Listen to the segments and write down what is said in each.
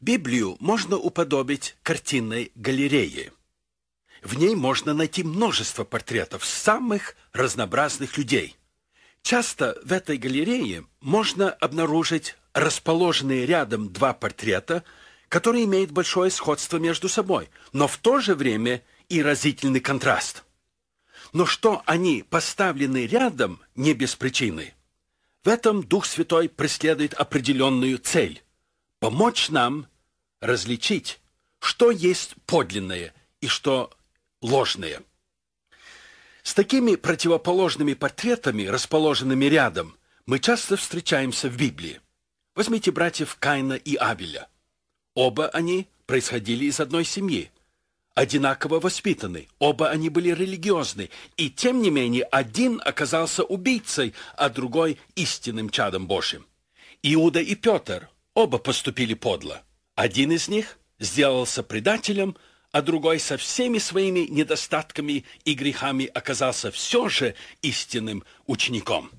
Библию можно уподобить картинной галерее. В ней можно найти множество портретов самых разнообразных людей. Часто в этой галерее можно обнаружить расположенные рядом два портрета, которые имеют большое сходство между собой, но в то же время и разительный контраст. Но что они поставлены рядом не без причины. В этом Дух Святой преследует определенную цель помочь нам различить, что есть подлинное и что ложное. С такими противоположными портретами, расположенными рядом, мы часто встречаемся в Библии. Возьмите братьев Кайна и Абеля. Оба они происходили из одной семьи, одинаково воспитаны, оба они были религиозны, и тем не менее один оказался убийцей, а другой истинным чадом Божьим. Иуда и Петр – Оба поступили подло. Один из них сделался предателем, а другой со всеми своими недостатками и грехами оказался все же истинным учеником.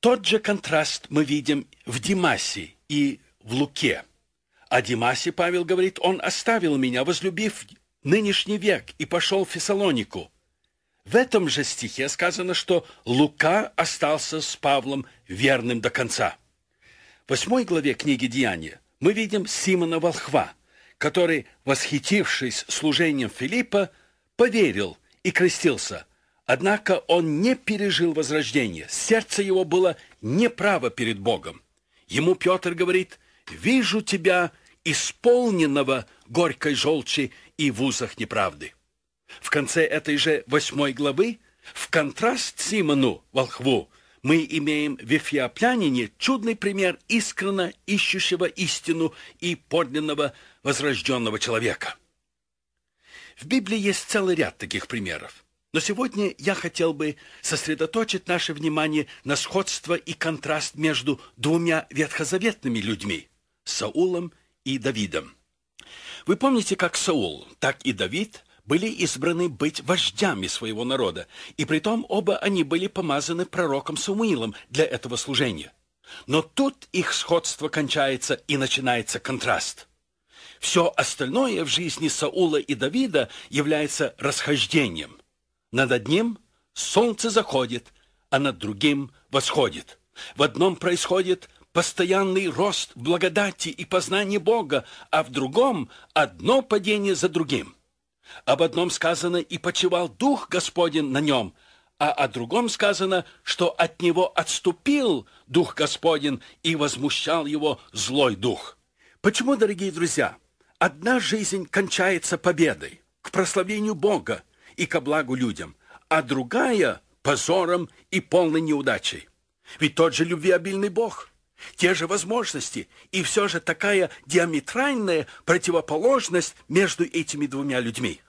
Тот же контраст мы видим в Димасе и в Луке. О Димасе Павел говорит, он оставил меня, возлюбив нынешний век, и пошел в Фессалонику. В этом же стихе сказано, что Лука остался с Павлом верным до конца восьмой главе книги «Деяния» мы видим Симона Волхва, который, восхитившись служением Филиппа, поверил и крестился. Однако он не пережил возрождение. Сердце его было неправо перед Богом. Ему Петр говорит, «Вижу тебя, исполненного горькой желчи и в узах неправды». В конце этой же восьмой главы, в контраст Симону Волхву, мы имеем в Эфиоплянине чудный пример искренно ищущего истину и подлинного возрожденного человека. В Библии есть целый ряд таких примеров. Но сегодня я хотел бы сосредоточить наше внимание на сходство и контраст между двумя ветхозаветными людьми – Саулом и Давидом. Вы помните, как Саул, так и Давид – были избраны быть вождями своего народа, и притом оба они были помазаны пророком Самуилом для этого служения. Но тут их сходство кончается и начинается контраст. Все остальное в жизни Саула и Давида является расхождением. Над одним солнце заходит, а над другим восходит. В одном происходит постоянный рост благодати и познания Бога, а в другом одно падение за другим. Об одном сказано «и почевал дух Господень на нем», а о другом сказано, что от него отступил дух Господень и возмущал его злой дух. Почему, дорогие друзья, одна жизнь кончается победой, к прославлению Бога и ко благу людям, а другая – позором и полной неудачей? Ведь тот же любвеобильный Бог – те же возможности, и все же такая диаметральная противоположность между этими двумя людьми.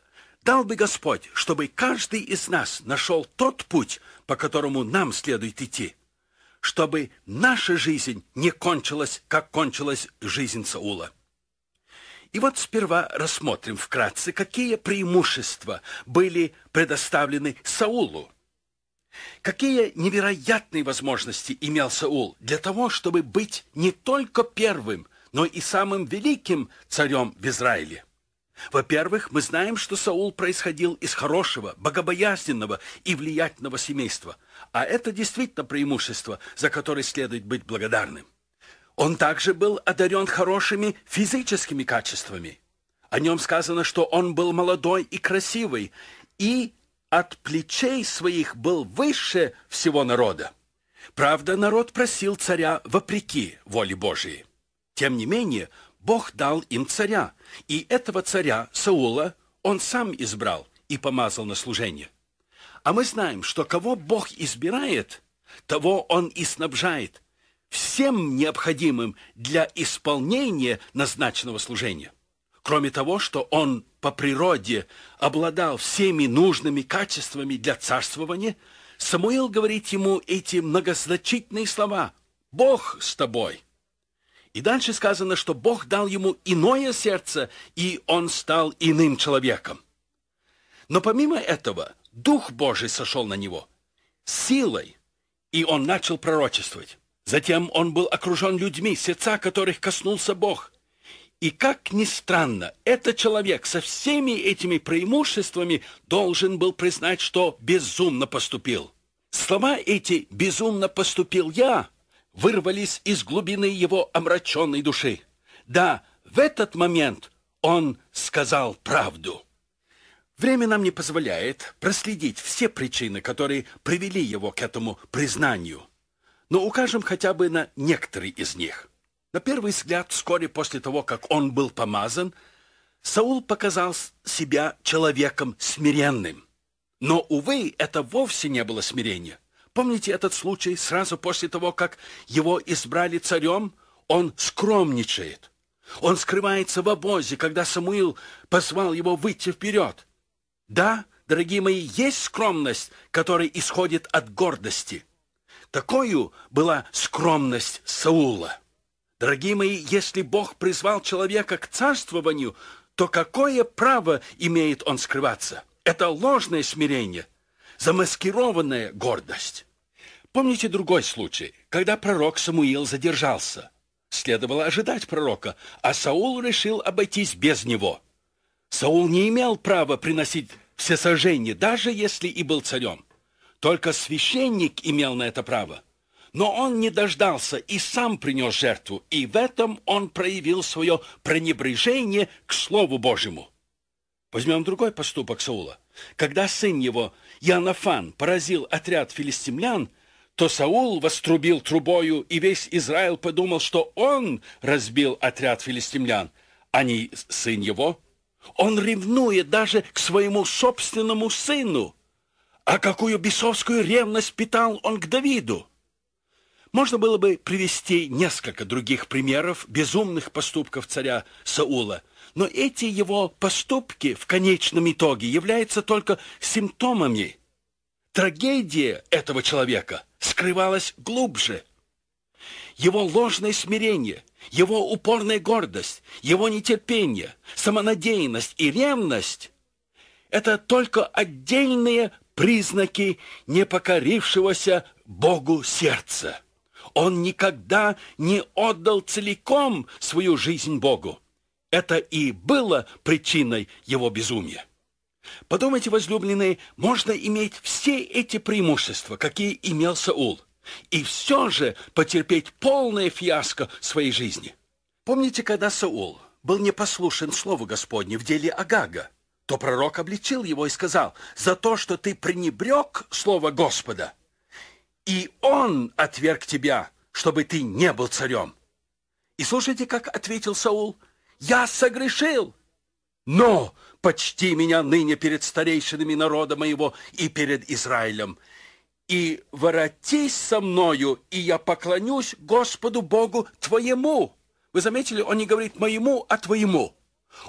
Дал бы Господь, чтобы каждый из нас нашел тот путь, по которому нам следует идти, чтобы наша жизнь не кончилась, как кончилась жизнь Саула. И вот сперва рассмотрим вкратце, какие преимущества были предоставлены Саулу. Какие невероятные возможности имел Саул для того, чтобы быть не только первым, но и самым великим царем в Израиле. Во-первых, мы знаем, что Саул происходил из хорошего, богобоязненного и влиятельного семейства, а это действительно преимущество, за которое следует быть благодарным. Он также был одарен хорошими физическими качествами. О нем сказано, что он был молодой и красивый, и от плечей своих был выше всего народа. Правда, народ просил царя вопреки воле Божией. Тем не менее, Бог дал им царя, и этого царя, Саула, он сам избрал и помазал на служение. А мы знаем, что кого Бог избирает, того он и снабжает всем необходимым для исполнения назначенного служения. Кроме того, что он по природе обладал всеми нужными качествами для царствования, Самуил говорит ему эти многозначительные слова «Бог с тобой». И дальше сказано, что Бог дал ему иное сердце, и он стал иным человеком. Но помимо этого, Дух Божий сошел на него силой, и он начал пророчествовать. Затем он был окружен людьми, сердца которых коснулся Бог – и как ни странно, этот человек со всеми этими преимуществами должен был признать, что безумно поступил. Слова эти «безумно поступил я» вырвались из глубины его омраченной души. Да, в этот момент он сказал правду. Время нам не позволяет проследить все причины, которые привели его к этому признанию, но укажем хотя бы на некоторые из них. На первый взгляд, вскоре после того, как он был помазан, Саул показал себя человеком смиренным. Но, увы, это вовсе не было смирения. Помните этот случай сразу после того, как его избрали царем? Он скромничает. Он скрывается в обозе, когда Самуил позвал его выйти вперед. Да, дорогие мои, есть скромность, которая исходит от гордости. Такою была скромность Саула. Дорогие мои, если Бог призвал человека к царствованию, то какое право имеет он скрываться? Это ложное смирение, замаскированная гордость. Помните другой случай, когда пророк Самуил задержался. Следовало ожидать пророка, а Саул решил обойтись без него. Саул не имел права приносить все сожжения, даже если и был царем. Только священник имел на это право. Но он не дождался и сам принес жертву, и в этом он проявил свое пренебрежение к Слову Божьему. Возьмем другой поступок Саула. Когда сын его, Янафан, поразил отряд филистимлян, то Саул вострубил трубою, и весь Израиль подумал, что он разбил отряд филистимлян, а не сын его. Он ревнует даже к своему собственному сыну. А какую бесовскую ревность питал он к Давиду? Можно было бы привести несколько других примеров безумных поступков царя Саула, но эти его поступки в конечном итоге являются только симптомами. Трагедия этого человека скрывалась глубже. Его ложное смирение, его упорная гордость, его нетерпение, самонадеянность и ревность – это только отдельные признаки непокорившегося Богу сердца. Он никогда не отдал целиком свою жизнь Богу. Это и было причиной его безумия. Подумайте, возлюбленные, можно иметь все эти преимущества, какие имел Саул, и все же потерпеть полное фиаско своей жизни. Помните, когда Саул был непослушен Слову Господне в деле Агага, то пророк обличил его и сказал, «За то, что ты пренебрег Слово Господа, и он отверг тебя, чтобы ты не был царем. И слушайте, как ответил Саул, я согрешил, но почти меня ныне перед старейшинами народа моего и перед Израилем. И воротись со мною, и я поклонюсь Господу Богу твоему. Вы заметили, он не говорит моему, а твоему.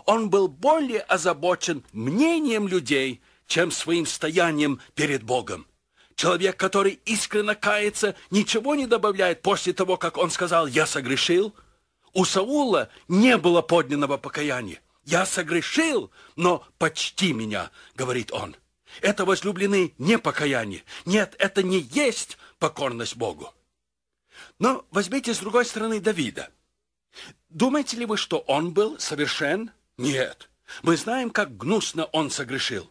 Он был более озабочен мнением людей, чем своим стоянием перед Богом. Человек, который искренне кается, ничего не добавляет после того, как он сказал «я согрешил». У Саула не было подненного покаяния. «Я согрешил, но почти меня», — говорит он. Это, возлюбленные, не покаяние. Нет, это не есть покорность Богу. Но возьмите с другой стороны Давида. Думаете ли вы, что он был совершен? Нет. Мы знаем, как гнусно он согрешил.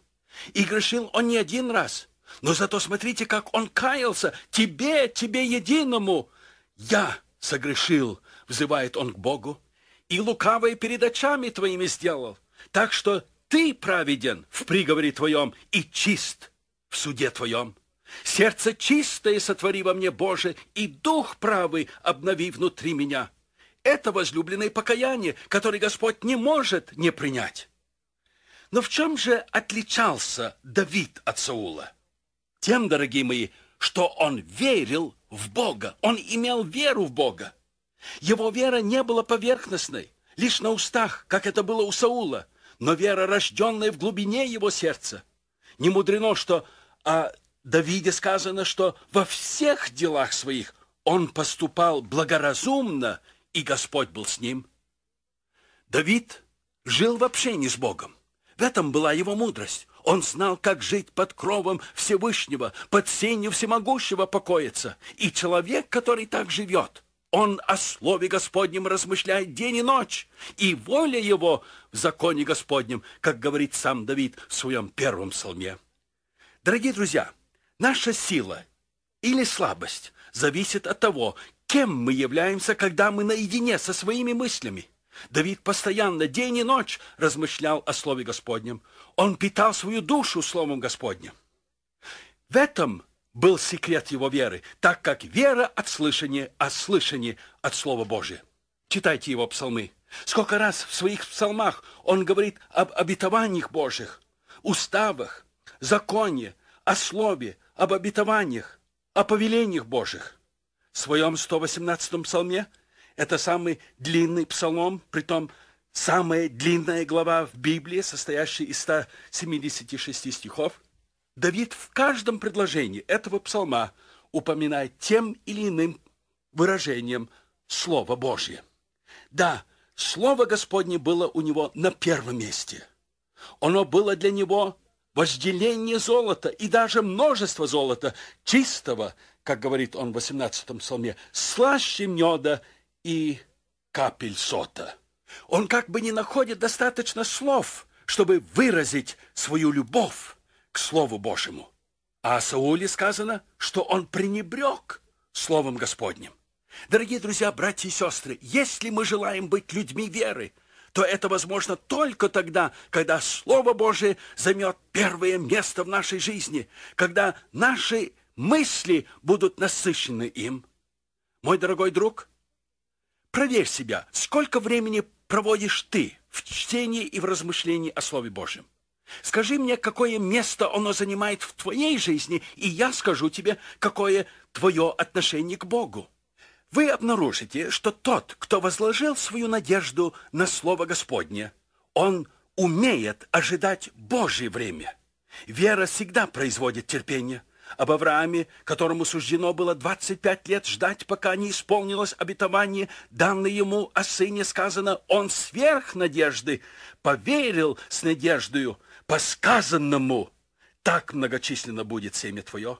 И грешил он не один раз — но зато смотрите, как он каялся. Тебе, тебе единому. Я согрешил, взывает он к Богу, и лукавые перед очами твоими сделал. Так что ты праведен в приговоре твоем и чист в суде твоем. Сердце чистое сотвори во мне, Боже, и дух правый обнови внутри меня. Это возлюбленное покаяние, которое Господь не может не принять. Но в чем же отличался Давид от Саула? Тем, дорогие мои, что он верил в Бога, он имел веру в Бога. Его вера не была поверхностной, лишь на устах, как это было у Саула, но вера, рожденная в глубине его сердца. Не мудрено, что о а Давиде сказано, что во всех делах своих он поступал благоразумно, и Господь был с ним. Давид жил в общении с Богом. В этом была его мудрость. Он знал, как жить под кровом Всевышнего, под сенью всемогущего покоится. И человек, который так живет, он о слове Господнем размышляет день и ночь. И воля его в законе Господнем, как говорит сам Давид в своем первом псалме. Дорогие друзья, наша сила или слабость зависит от того, кем мы являемся, когда мы наедине со своими мыслями. Давид постоянно, день и ночь размышлял о Слове Господнем. Он питал свою душу Словом Господним. В этом был секрет его веры, так как вера от слышания, а слышание от Слова Божия. Читайте его псалмы. Сколько раз в своих псалмах он говорит об обетованиях Божьих, уставах, законе, о слове, об обетованиях, о повелениях Божьих. В своем 118-м псалме – это самый длинный псалом, при том самая длинная глава в Библии, состоящая из 176 стихов. Давид в каждом предложении этого псалма упоминает тем или иным выражением Слово Божье. Да, Слово Господне было у него на первом месте. Оно было для него возделение золота и даже множество золота, чистого, как говорит он в 18-м псалме, слаще меда и капель сота. Он как бы не находит достаточно слов, чтобы выразить свою любовь к Слову Божьему. А о Сауле сказано, что он пренебрег Словом Господним. Дорогие друзья, братья и сестры, если мы желаем быть людьми веры, то это возможно только тогда, когда Слово Божие займет первое место в нашей жизни, когда наши мысли будут насыщены им. Мой дорогой друг – Проверь себя, сколько времени проводишь ты в чтении и в размышлении о Слове Божьем. Скажи мне, какое место оно занимает в твоей жизни, и я скажу тебе, какое твое отношение к Богу. Вы обнаружите, что тот, кто возложил свою надежду на Слово Господне, он умеет ожидать Божье время. Вера всегда производит терпение – об Аврааме, которому суждено было 25 лет ждать, пока не исполнилось обетование, данное ему о сыне сказано, он сверх надежды поверил с надеждою по сказанному, так многочисленно будет семя твое.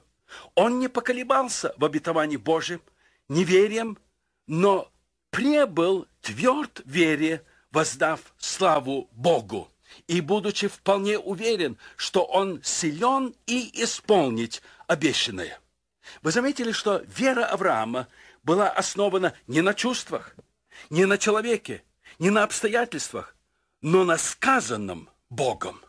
Он не поколебался в обетовании Божьем, неверием, но пребыл тверд вере, воздав славу Богу и будучи вполне уверен, что он силен и исполнить обещанное. Вы заметили, что вера Авраама была основана не на чувствах, не на человеке, не на обстоятельствах, но на сказанном Богом.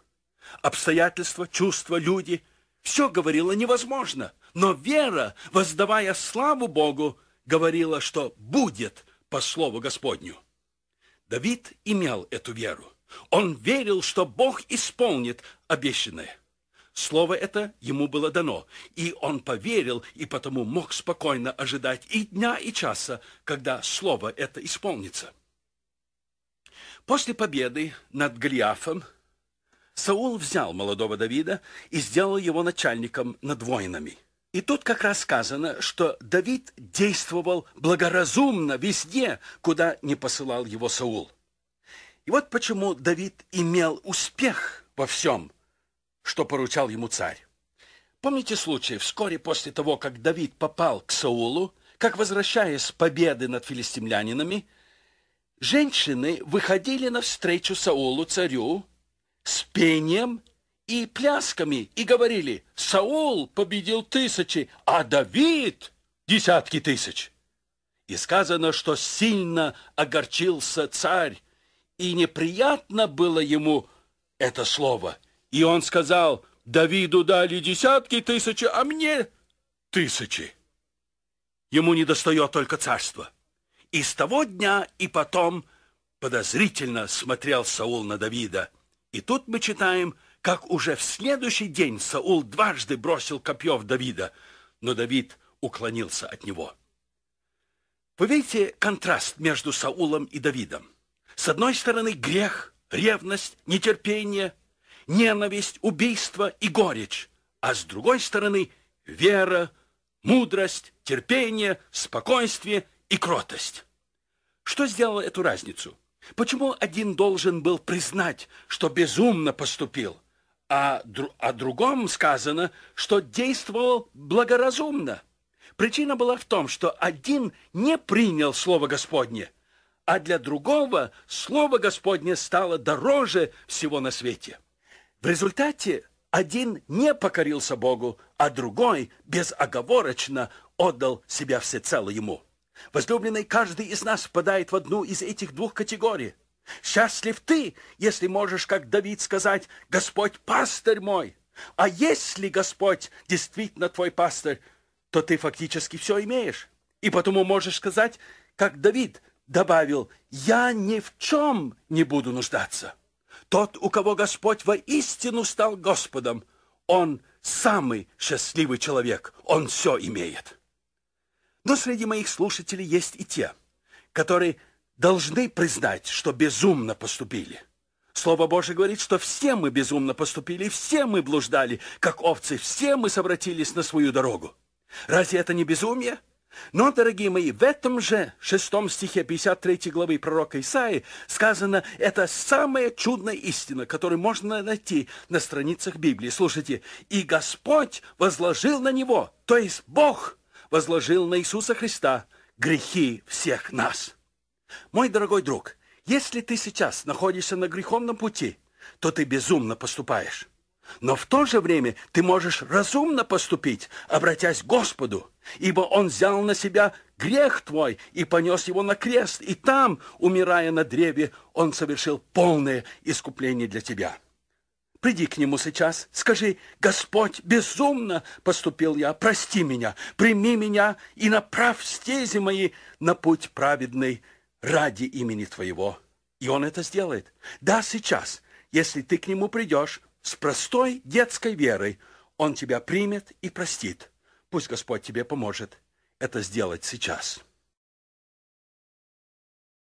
Обстоятельства, чувства, люди – все говорило невозможно, но вера, воздавая славу Богу, говорила, что будет по слову Господню. Давид имел эту веру. Он верил, что Бог исполнит обещанное. Слово это ему было дано, и он поверил, и потому мог спокойно ожидать и дня, и часа, когда слово это исполнится. После победы над Голиафом Саул взял молодого Давида и сделал его начальником над воинами. И тут как раз сказано, что Давид действовал благоразумно везде, куда не посылал его Саул. И вот почему Давид имел успех во всем, что поручал ему царь. Помните случай вскоре после того, как Давид попал к Саулу, как возвращаясь с победы над филистимлянинами, женщины выходили навстречу Саулу царю с пением и плясками и говорили: "Саул победил тысячи, а Давид десятки тысяч". И сказано, что сильно огорчился царь и неприятно было ему это слово. И он сказал, Давиду дали десятки тысячи, а мне тысячи. Ему не недостает только царство. И с того дня и потом подозрительно смотрел Саул на Давида. И тут мы читаем, как уже в следующий день Саул дважды бросил копье в Давида, но Давид уклонился от него. Вы видите контраст между Саулом и Давидом? С одной стороны, грех, ревность, нетерпение, ненависть, убийство и горечь, а с другой стороны, вера, мудрость, терпение, спокойствие и кротость. Что сделало эту разницу? Почему один должен был признать, что безумно поступил, а дру о а другом сказано, что действовал благоразумно? Причина была в том, что один не принял слово Господне – а для другого слово Господне стало дороже всего на свете. В результате один не покорился Богу, а другой безоговорочно отдал себя всецело ему. Возлюбленный, каждый из нас впадает в одну из этих двух категорий. Счастлив ты, если можешь, как Давид, сказать «Господь, пастырь мой». А если Господь действительно твой пастырь, то ты фактически все имеешь. И потому можешь сказать, как Давид – добавил, «Я ни в чем не буду нуждаться. Тот, у кого Господь воистину стал Господом, он самый счастливый человек, он все имеет». Но среди моих слушателей есть и те, которые должны признать, что безумно поступили. Слово Божие говорит, что все мы безумно поступили, все мы блуждали, как овцы, все мы совратились на свою дорогу. Разве это не безумие? Но, дорогие мои, в этом же шестом стихе 53 главы пророка Исаии сказано, это самая чудная истина, которую можно найти на страницах Библии. Слушайте, «И Господь возложил на Него», то есть Бог возложил на Иисуса Христа грехи всех нас. Мой дорогой друг, если ты сейчас находишься на греховном пути, то ты безумно поступаешь. Но в то же время ты можешь разумно поступить, обратясь к Господу, ибо Он взял на себя грех твой и понес его на крест, и там, умирая на древе, Он совершил полное искупление для тебя. Приди к Нему сейчас, скажи, «Господь, безумно поступил я, прости меня, прими меня и направь стези мои на путь праведный ради имени Твоего». И Он это сделает. Да, сейчас, если ты к Нему придешь, с простой детской верой Он тебя примет и простит. Пусть Господь тебе поможет это сделать сейчас.